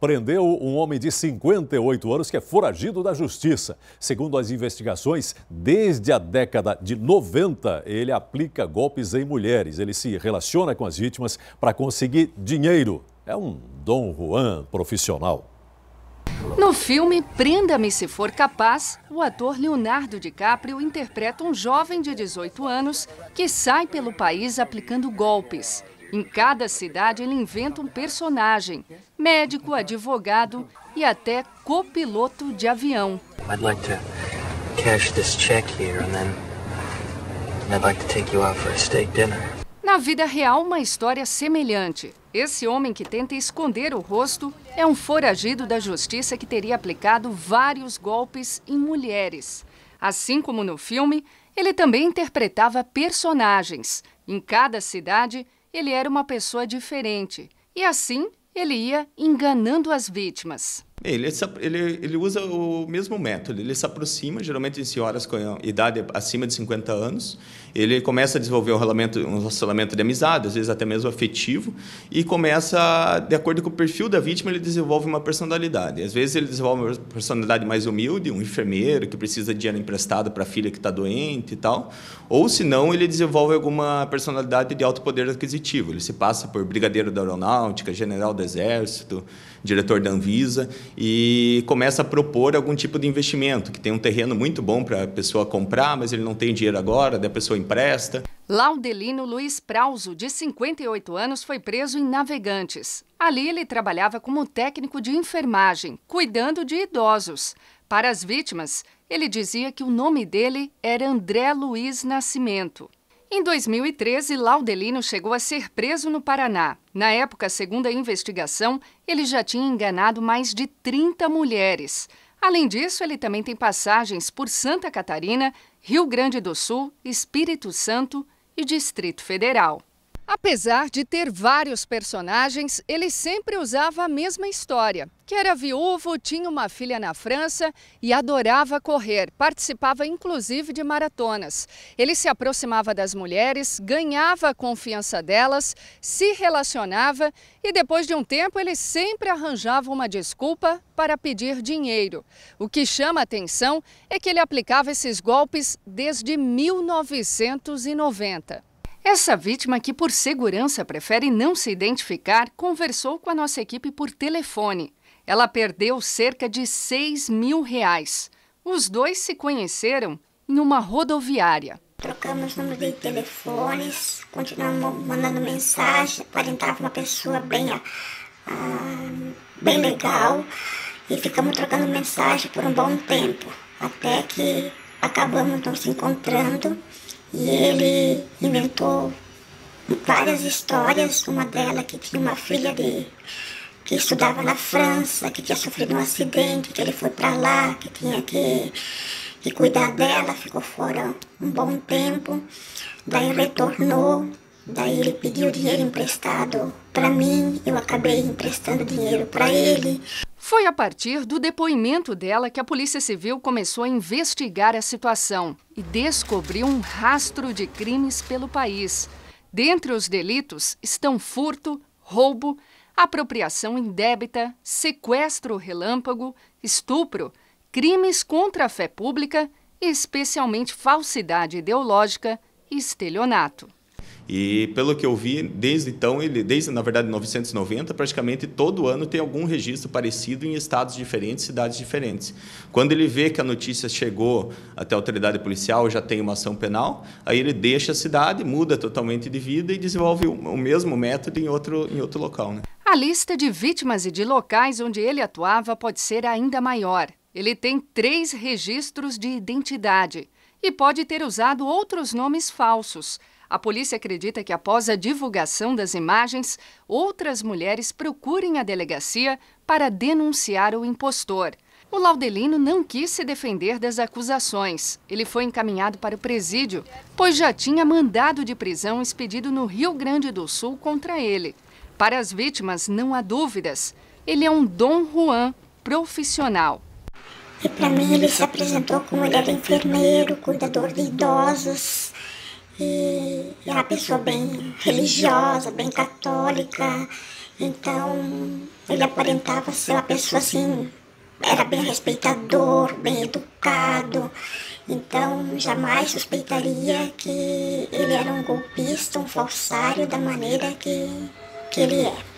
prendeu um homem de 58 anos que é foragido da justiça. Segundo as investigações, desde a década de 90, ele aplica golpes em mulheres. Ele se relaciona com as vítimas para conseguir dinheiro. É um Dom Juan profissional. No filme Prenda-me se for capaz, o ator Leonardo DiCaprio interpreta um jovem de 18 anos que sai pelo país aplicando golpes. Em cada cidade, ele inventa um personagem: médico, advogado e até copiloto de avião. I'd like to cash this check here and then I'd like to take you out for a steak dinner. Na vida real, uma história semelhante. Esse homem que tenta esconder o rosto é um foragido da justiça que teria aplicado vários golpes em mulheres. Assim como no filme, ele também interpretava personagens. Em cada cidade, ele era uma pessoa diferente e assim ele ia enganando as vítimas. Ele, ele, ele usa o mesmo método, ele se aproxima, geralmente em senhoras com idade acima de 50 anos, ele começa a desenvolver um relacionamento, um relacionamento de amizade, às vezes até mesmo afetivo, e começa, de acordo com o perfil da vítima, ele desenvolve uma personalidade. Às vezes ele desenvolve uma personalidade mais humilde, um enfermeiro que precisa de dinheiro emprestado para a filha que está doente e tal, ou se não, ele desenvolve alguma personalidade de alto poder aquisitivo, ele se passa por brigadeiro da aeronáutica, general do exército, diretor da Anvisa, e começa a propor algum tipo de investimento, que tem um terreno muito bom para a pessoa comprar, mas ele não tem dinheiro agora, da a pessoa empresta. Laudelino Luiz Prauso, de 58 anos, foi preso em Navegantes. Ali ele trabalhava como técnico de enfermagem, cuidando de idosos. Para as vítimas, ele dizia que o nome dele era André Luiz Nascimento. Em 2013, Laudelino chegou a ser preso no Paraná. Na época, segundo a investigação, ele já tinha enganado mais de 30 mulheres. Além disso, ele também tem passagens por Santa Catarina, Rio Grande do Sul, Espírito Santo e Distrito Federal. Apesar de ter vários personagens, ele sempre usava a mesma história, que era viúvo, tinha uma filha na França e adorava correr, participava inclusive de maratonas. Ele se aproximava das mulheres, ganhava a confiança delas, se relacionava e depois de um tempo ele sempre arranjava uma desculpa para pedir dinheiro. O que chama a atenção é que ele aplicava esses golpes desde 1990. Essa vítima, que por segurança prefere não se identificar, conversou com a nossa equipe por telefone. Ela perdeu cerca de 6 mil reais. Os dois se conheceram em uma rodoviária. Trocamos número de telefones, continuamos mandando mensagem, aparentava uma pessoa bem, ah, bem legal e ficamos trocando mensagem por um bom tempo, até que acabamos nos encontrando e ele inventou várias histórias, uma delas que tinha uma filha de que estudava na França, que tinha sofrido um acidente, que ele foi para lá, que tinha que, que cuidar dela, ficou fora um bom tempo, daí retornou, daí ele pediu dinheiro emprestado para mim, eu acabei emprestando dinheiro para ele. Foi a partir do depoimento dela que a Polícia Civil começou a investigar a situação e descobriu um rastro de crimes pelo país. Dentre os delitos estão furto, roubo, apropriação indébita, sequestro relâmpago, estupro, crimes contra a fé pública, especialmente falsidade ideológica e estelionato. E pelo que eu vi, desde então, ele, desde na verdade 1990, praticamente todo ano tem algum registro parecido em estados diferentes, cidades diferentes. Quando ele vê que a notícia chegou até a autoridade policial, já tem uma ação penal, aí ele deixa a cidade, muda totalmente de vida e desenvolve o mesmo método em outro, em outro local. Né? A lista de vítimas e de locais onde ele atuava pode ser ainda maior. Ele tem três registros de identidade e pode ter usado outros nomes falsos a polícia acredita que após a divulgação das imagens, outras mulheres procurem a delegacia para denunciar o impostor. O Laudelino não quis se defender das acusações. Ele foi encaminhado para o presídio, pois já tinha mandado de prisão expedido no Rio Grande do Sul contra ele. Para as vítimas, não há dúvidas. Ele é um Dom Juan profissional. E para mim, ele se apresentou como ele era é enfermeiro, cuidador de idosos, e é uma pessoa bem religiosa, bem católica. Então, ele aparentava ser uma pessoa assim, era bem respeitador, bem educado. Então, jamais suspeitaria que ele era um golpista, um falsário da maneira que, que ele é.